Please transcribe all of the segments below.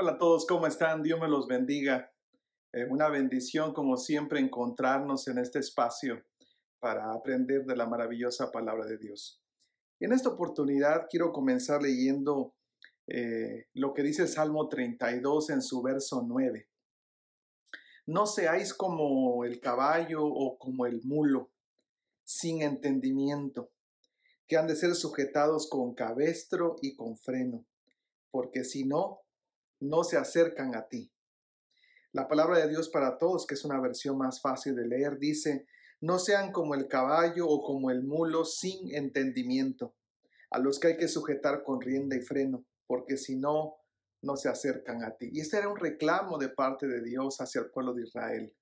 Hola a todos, ¿cómo están? Dios me los bendiga. Eh, una bendición como siempre encontrarnos en este espacio para aprender de la maravillosa palabra de Dios. En esta oportunidad quiero comenzar leyendo eh, lo que dice Salmo 32 en su verso 9. No seáis como el caballo o como el mulo, sin entendimiento, que han de ser sujetados con cabestro y con freno, porque si no, no se acercan a ti. La palabra de Dios para todos, que es una versión más fácil de leer, dice, no sean como el caballo o como el mulo sin entendimiento, a los que hay que sujetar con rienda y freno, porque si no, no se acercan a ti. Y este era un reclamo de parte de Dios hacia el pueblo de Israel.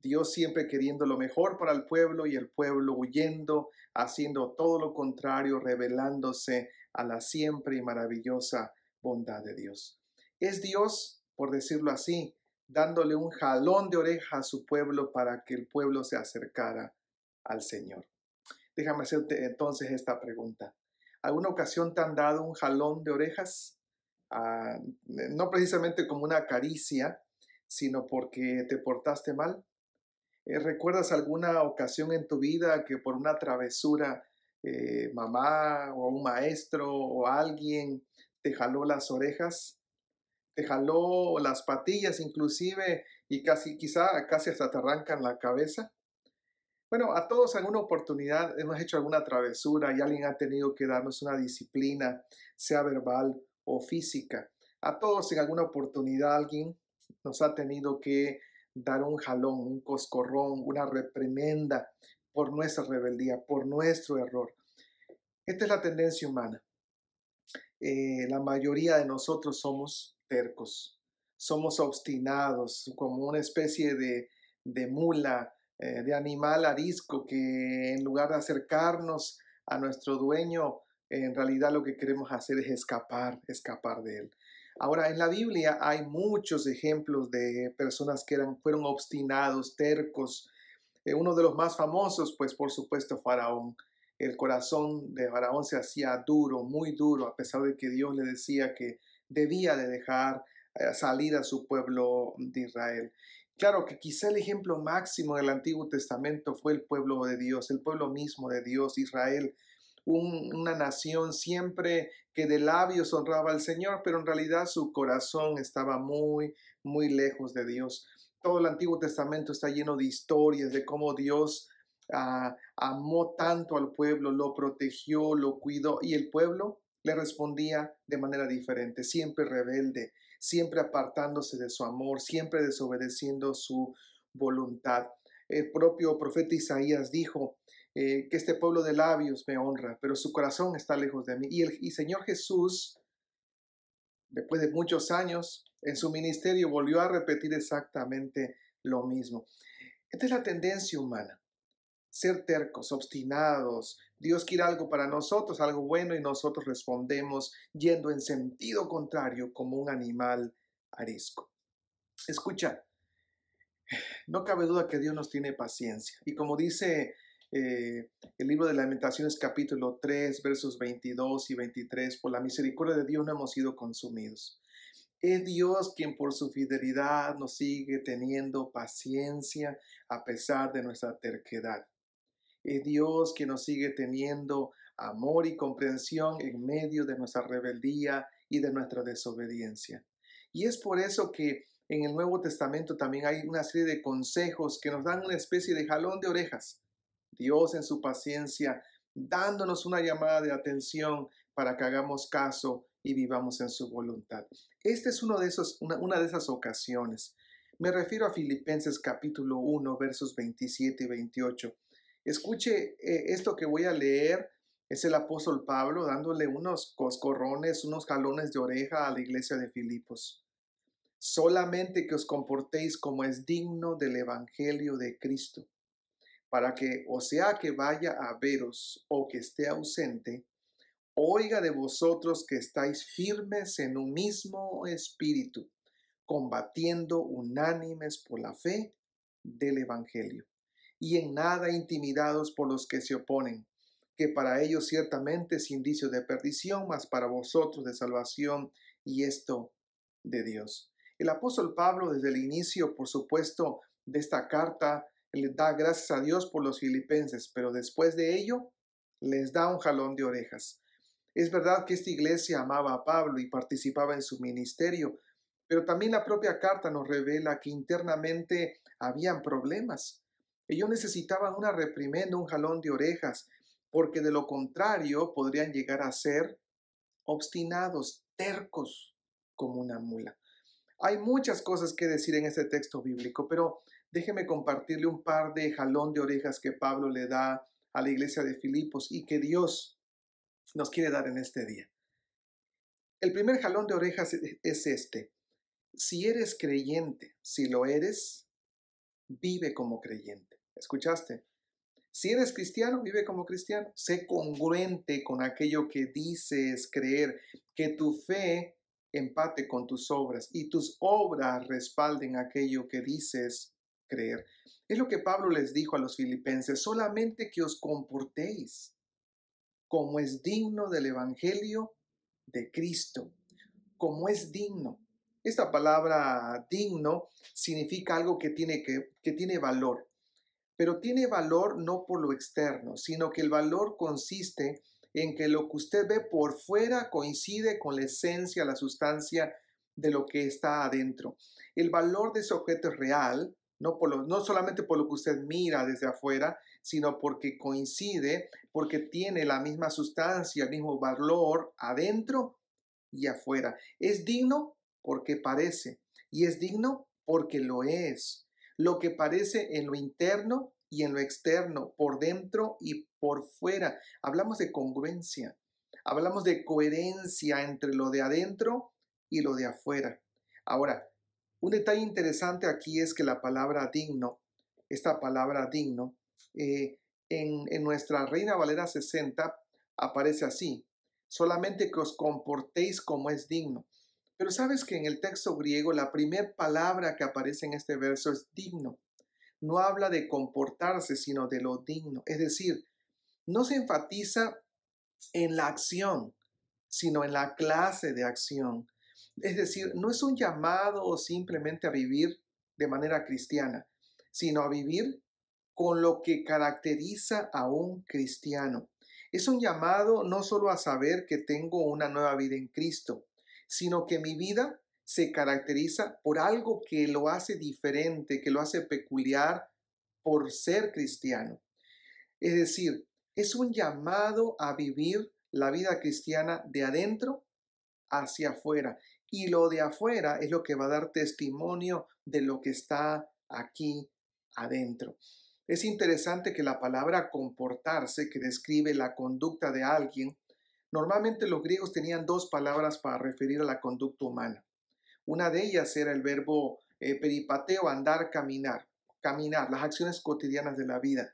Dios siempre queriendo lo mejor para el pueblo y el pueblo huyendo, haciendo todo lo contrario, revelándose a la siempre y maravillosa bondad de Dios. Es Dios, por decirlo así, dándole un jalón de oreja a su pueblo para que el pueblo se acercara al Señor. Déjame hacerte entonces esta pregunta. ¿Alguna ocasión te han dado un jalón de orejas? Ah, no precisamente como una caricia, sino porque te portaste mal. Eh, ¿Recuerdas alguna ocasión en tu vida que por una travesura eh, mamá o un maestro o alguien te jaló las orejas? te jaló las patillas inclusive y casi quizá casi hasta te arrancan la cabeza. Bueno, a todos en alguna oportunidad hemos hecho alguna travesura y alguien ha tenido que darnos una disciplina, sea verbal o física. A todos en alguna oportunidad alguien nos ha tenido que dar un jalón, un coscorrón, una reprimenda por nuestra rebeldía, por nuestro error. Esta es la tendencia humana. Eh, la mayoría de nosotros somos tercos, somos obstinados, como una especie de, de mula, eh, de animal arisco que en lugar de acercarnos a nuestro dueño, en realidad lo que queremos hacer es escapar, escapar de él. Ahora, en la Biblia hay muchos ejemplos de personas que eran, fueron obstinados, tercos. Eh, uno de los más famosos, pues por supuesto, Faraón. El corazón de Faraón se hacía duro, muy duro, a pesar de que Dios le decía que debía de dejar eh, salir a su pueblo de Israel. Claro que quizá el ejemplo máximo del Antiguo Testamento fue el pueblo de Dios, el pueblo mismo de Dios, Israel, una nación siempre que de labios honraba al Señor, pero en realidad su corazón estaba muy, muy lejos de Dios. Todo el Antiguo Testamento está lleno de historias de cómo Dios ah, amó tanto al pueblo, lo protegió, lo cuidó, y el pueblo le respondía de manera diferente, siempre rebelde, siempre apartándose de su amor, siempre desobedeciendo su voluntad. El propio profeta Isaías dijo eh, que este pueblo de labios me honra, pero su corazón está lejos de mí. Y el y Señor Jesús, después de muchos años en su ministerio, volvió a repetir exactamente lo mismo. Esta es la tendencia humana, ser tercos, obstinados, Dios quiere algo para nosotros, algo bueno, y nosotros respondemos yendo en sentido contrario como un animal arisco. Escucha, no cabe duda que Dios nos tiene paciencia. Y como dice eh, el libro de Lamentaciones capítulo 3, versos 22 y 23, por la misericordia de Dios no hemos sido consumidos. Es Dios quien por su fidelidad nos sigue teniendo paciencia a pesar de nuestra terquedad. Es eh, Dios que nos sigue teniendo amor y comprensión en medio de nuestra rebeldía y de nuestra desobediencia. Y es por eso que en el Nuevo Testamento también hay una serie de consejos que nos dan una especie de jalón de orejas. Dios en su paciencia dándonos una llamada de atención para que hagamos caso y vivamos en su voluntad. Esta es una, una de esas ocasiones. Me refiero a Filipenses capítulo 1, versos 27 y 28, Escuche eh, esto que voy a leer. Es el apóstol Pablo dándole unos coscorrones, unos jalones de oreja a la iglesia de Filipos. Solamente que os comportéis como es digno del Evangelio de Cristo, para que, o sea que vaya a veros o que esté ausente, oiga de vosotros que estáis firmes en un mismo espíritu, combatiendo unánimes por la fe del Evangelio y en nada intimidados por los que se oponen, que para ellos ciertamente es indicio de perdición, mas para vosotros de salvación y esto de Dios. El apóstol Pablo desde el inicio, por supuesto, de esta carta, le da gracias a Dios por los filipenses, pero después de ello les da un jalón de orejas. Es verdad que esta iglesia amaba a Pablo y participaba en su ministerio, pero también la propia carta nos revela que internamente habían problemas. Ellos necesitaban una reprimenda, un jalón de orejas, porque de lo contrario podrían llegar a ser obstinados, tercos, como una mula. Hay muchas cosas que decir en este texto bíblico, pero déjeme compartirle un par de jalón de orejas que Pablo le da a la iglesia de Filipos y que Dios nos quiere dar en este día. El primer jalón de orejas e-, es este. Si eres creyente, si lo eres, vive como creyente. ¿Escuchaste? Si eres cristiano, vive como cristiano. Sé congruente con aquello que dices creer. Que tu fe empate con tus obras y tus obras respalden aquello que dices creer. Es lo que Pablo les dijo a los filipenses, solamente que os comportéis como es digno del Evangelio de Cristo, como es digno. Esta palabra digno significa algo que tiene, que, que tiene valor, pero tiene valor no por lo externo, sino que el valor consiste en que lo que usted ve por fuera coincide con la esencia, la sustancia de lo que está adentro. El valor de ese objeto es real, no, por no solamente por lo que usted mira desde afuera, sino porque coincide, porque tiene la misma sustancia, el mismo valor adentro y afuera. Es digno porque parece y es digno porque lo es lo que parece en lo interno y en lo externo, por dentro y por fuera. Hablamos de congruencia, hablamos de coherencia entre lo de adentro y lo de afuera. Ahora, un detalle interesante aquí es que la palabra digno, esta palabra digno, eh, en nuestra Reina Valera 60 aparece así, solamente que os comportéis como es digno. Pero sabes que en el texto griego la primera palabra que aparece en este verso es digno. No habla de comportarse, sino de lo digno. Es decir, no se enfatiza en la acción, sino en la clase de acción. Es decir, no es un llamado simplemente a vivir de manera cristiana, sino a vivir con lo que caracteriza a un cristiano. Es un llamado no solo a saber que tengo una nueva vida en Cristo, sino que mi vida se caracteriza por algo que lo hace diferente, que lo hace peculiar por ser cristiano. Es decir, es un llamado a vivir la vida cristiana de adentro hacia afuera. Y lo de afuera es lo que va a dar testimonio de lo que está aquí adentro. Es interesante que la palabra comportarse, que describe la conducta de alguien, Normalmente los griegos tenían dos palabras para referir a la conducta humana. Una de ellas era el verbo eh, peripateo, andar, caminar, caminar, las acciones cotidianas de la vida.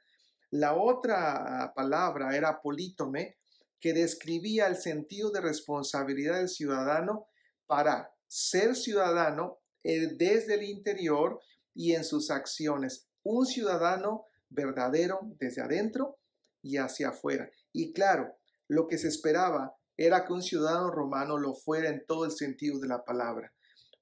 La otra palabra era polítome, que describía el sentido de responsabilidad del ciudadano para ser ciudadano eh, desde el interior y en sus acciones. Un ciudadano verdadero desde adentro y hacia afuera. Y claro, lo que se esperaba era que un ciudadano romano lo fuera en todo el sentido de la palabra.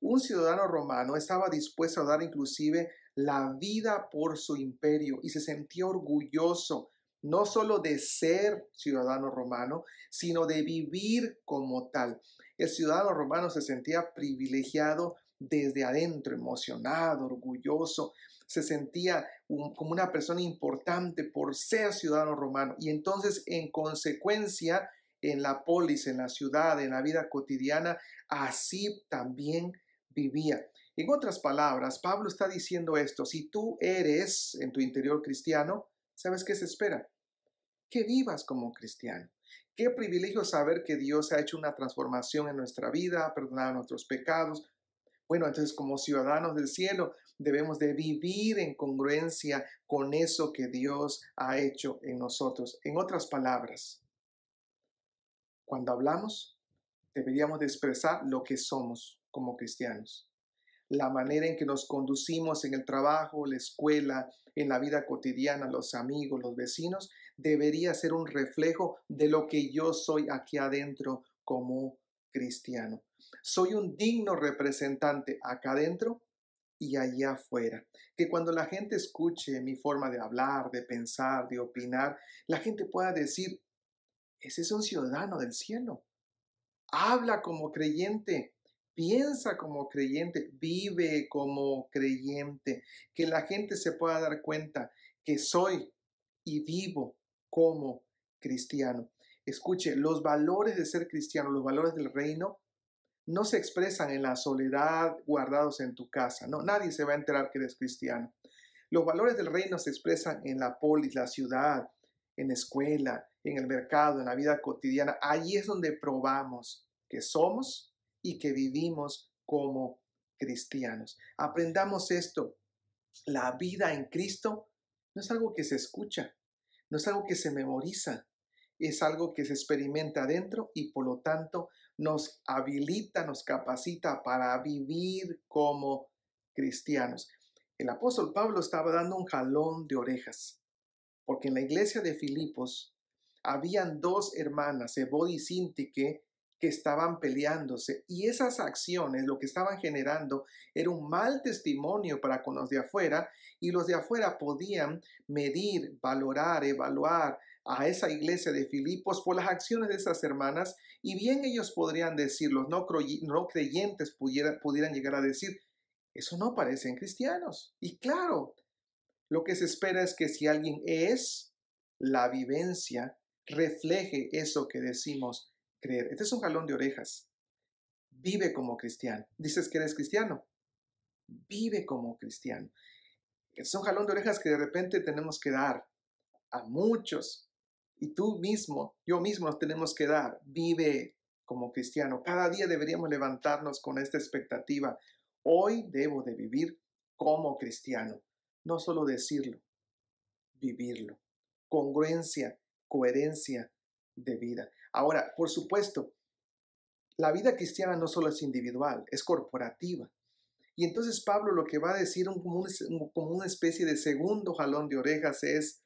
Un ciudadano romano estaba dispuesto a dar inclusive la vida por su imperio y se sentía orgulloso no solo de ser ciudadano romano, sino de vivir como tal. El ciudadano romano se sentía privilegiado desde adentro, emocionado, orgulloso, se sentía como una persona importante por ser ciudadano romano. Y entonces, en consecuencia, en la polis, en la ciudad, en la vida cotidiana, así también vivía. En otras palabras, Pablo está diciendo esto, si tú eres en tu interior cristiano, ¿sabes qué se espera? Que vivas como cristiano. Qué privilegio saber que Dios ha hecho una transformación en nuestra vida, ha perdonado nuestros pecados, bueno, entonces como ciudadanos del cielo debemos de vivir en congruencia con eso que Dios ha hecho en nosotros. En otras palabras, cuando hablamos, deberíamos de expresar lo que somos como cristianos. La manera en que nos conducimos en el trabajo, la escuela, en la vida cotidiana, los amigos, los vecinos, debería ser un reflejo de lo que yo soy aquí adentro como cristiano. Soy un digno representante acá adentro y allá afuera. Que cuando la gente escuche mi forma de hablar, de pensar, de opinar, la gente pueda decir, ese es un ciudadano del cielo. Habla como creyente, piensa como creyente, vive como creyente. Que la gente se pueda dar cuenta que soy y vivo como cristiano. Escuche, los valores de ser cristiano, los valores del reino, no se expresan en la soledad guardados en tu casa. No, nadie se va a enterar que eres cristiano. Los valores del reino se expresan en la polis, la ciudad, en la escuela, en el mercado, en la vida cotidiana. Allí es donde probamos que somos y que vivimos como cristianos. Aprendamos esto. La vida en Cristo no es algo que se escucha, no es algo que se memoriza, es algo que se experimenta adentro y por lo tanto nos habilita, nos capacita para vivir como cristianos. El apóstol Pablo estaba dando un jalón de orejas, porque en la iglesia de Filipos habían dos hermanas, Ebod y Sintique, que estaban peleándose y esas acciones lo que estaban generando era un mal testimonio para con los de afuera y los de afuera podían medir, valorar, evaluar a esa iglesia de Filipos por las acciones de esas hermanas y bien ellos podrían decir, los no, creyentes pudieran, pudieran llegar a decir, eso no parecen cristianos. Y claro, lo que se espera es que si alguien es, la vivencia refleje eso que decimos este es un jalón de orejas. Vive como cristiano. Dices que eres cristiano. Vive como cristiano. Es un jalón de orejas que de repente tenemos que dar a muchos. Y tú mismo, yo mismo nos tenemos que dar. Vive como cristiano. Cada día deberíamos levantarnos con esta expectativa. Hoy debo de vivir como cristiano. No solo decirlo, vivirlo. Congruencia, coherencia de vida. Ahora, por supuesto, la vida cristiana no solo es individual, es corporativa. Y entonces Pablo lo que va a decir como, una especie de segundo jalón de orejas es,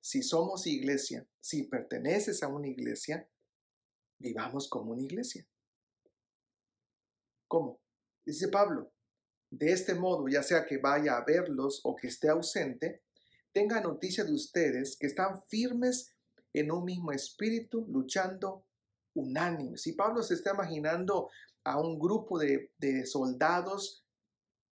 si somos iglesia, si perteneces a una iglesia, vivamos como una iglesia. ¿Cómo? Dice Pablo, de este modo, ya sea que vaya a verlos o que esté ausente, tenga noticia de ustedes que están firmes en un mismo espíritu, luchando unánime. Si Pablo se está imaginando a un grupo de, de soldados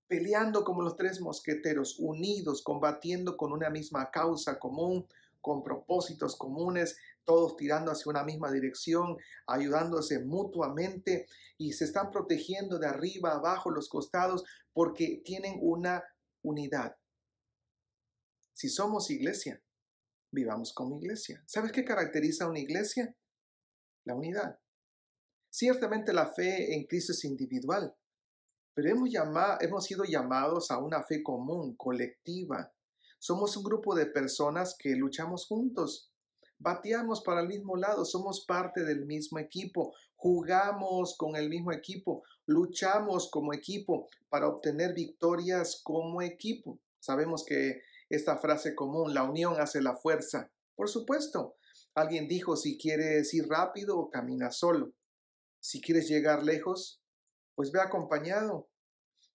peleando como los tres mosqueteros, unidos, combatiendo con una misma causa común, con propósitos comunes, todos tirando hacia una misma dirección, ayudándose mutuamente y se están protegiendo de arriba, abajo, los costados, porque tienen una unidad. Si somos iglesia, vivamos como iglesia. ¿Sabes qué caracteriza a una iglesia? La unidad. Ciertamente la fe en Cristo es individual, pero hemos, hemos sido llamados a una fe común, colectiva. Somos un grupo de personas que luchamos juntos, bateamos para el mismo lado, somos parte del mismo equipo, jugamos con el mismo equipo, luchamos como equipo para obtener victorias como equipo. Sabemos que esta frase común, la unión hace la fuerza. Por supuesto, alguien dijo, si quieres ir rápido, camina solo. Si quieres llegar lejos, pues ve acompañado.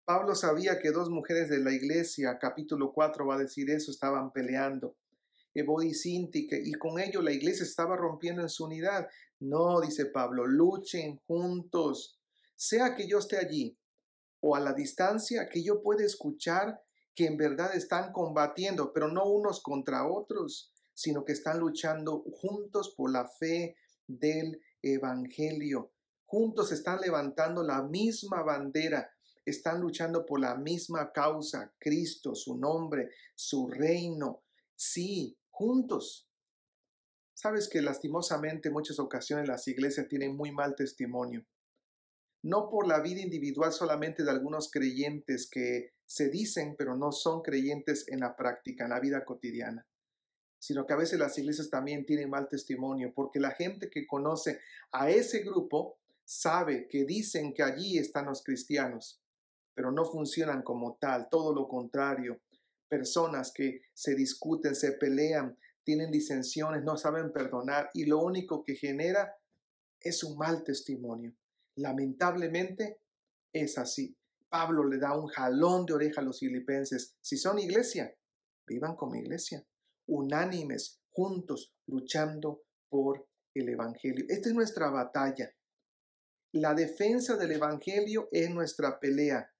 Pablo sabía que dos mujeres de la iglesia, capítulo 4 va a decir eso, estaban peleando. Evo y Sinti, y con ello la iglesia estaba rompiendo en su unidad. No, dice Pablo, luchen juntos. Sea que yo esté allí o a la distancia, que yo pueda escuchar que en verdad están combatiendo, pero no unos contra otros, sino que están luchando juntos por la fe del Evangelio. Juntos están levantando la misma bandera, están luchando por la misma causa, Cristo, su nombre, su reino. Sí, juntos. Sabes que lastimosamente en muchas ocasiones las iglesias tienen muy mal testimonio. No por la vida individual solamente de algunos creyentes que se dicen pero no son creyentes en la práctica, en la vida cotidiana, sino que a veces las iglesias también tienen mal testimonio, porque la gente que conoce a ese grupo sabe que dicen que allí están los cristianos, pero no funcionan como tal, todo lo contrario, personas que se discuten, se pelean, tienen disensiones, no saben perdonar y lo único que genera es un mal testimonio. Lamentablemente es así. Pablo le da un jalón de oreja a los filipenses. Si son iglesia, vivan como iglesia, unánimes, juntos, luchando por el Evangelio. Esta es nuestra batalla. La defensa del Evangelio es nuestra pelea.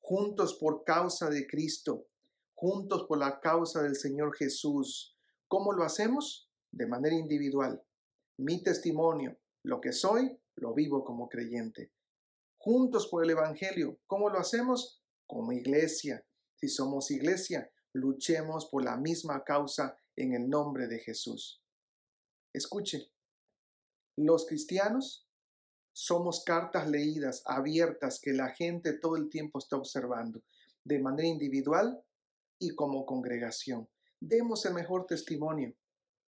Juntos por causa de Cristo, juntos por la causa del Señor Jesús. ¿Cómo lo hacemos? De manera individual. Mi testimonio, lo que soy, lo vivo como creyente juntos por el Evangelio. ¿Cómo lo hacemos? Como iglesia. Si somos iglesia, luchemos por la misma causa en el nombre de Jesús. Escuchen. los cristianos somos cartas leídas, abiertas, que la gente todo el tiempo está observando, de manera individual y como congregación. Demos el mejor testimonio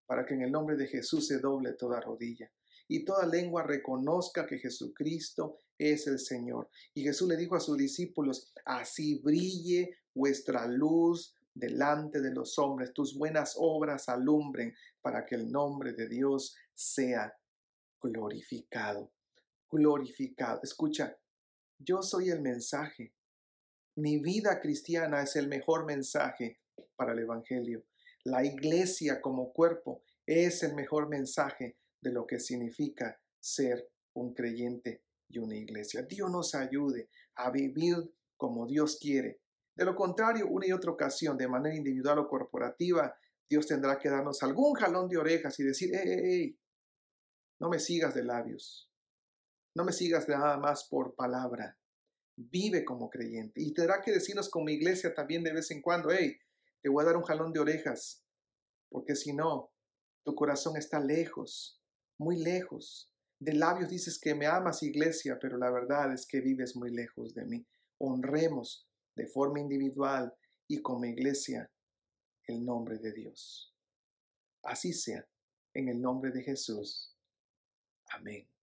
para que en el nombre de Jesús se doble toda rodilla y toda lengua reconozca que Jesucristo es el Señor. Y Jesús le dijo a sus discípulos, así brille vuestra luz delante de los hombres, tus buenas obras alumbren para que el nombre de Dios sea glorificado. Glorificado. Escucha, yo soy el mensaje. Mi vida cristiana es el mejor mensaje para el Evangelio. La iglesia como cuerpo es el mejor mensaje de lo que significa ser un creyente y una iglesia. Dios nos ayude a vivir como Dios quiere. De lo contrario, una y otra ocasión, de manera individual o corporativa, Dios tendrá que darnos algún jalón de orejas y decir, hey, no me sigas de labios, no me sigas de nada más por palabra, vive como creyente. Y tendrá que decirnos como iglesia también de vez en cuando, hey, te voy a dar un jalón de orejas, porque si no, tu corazón está lejos, muy lejos de labios dices que me amas, iglesia, pero la verdad es que vives muy lejos de mí. Honremos de forma individual y como iglesia el nombre de Dios. Así sea, en el nombre de Jesús. Amén.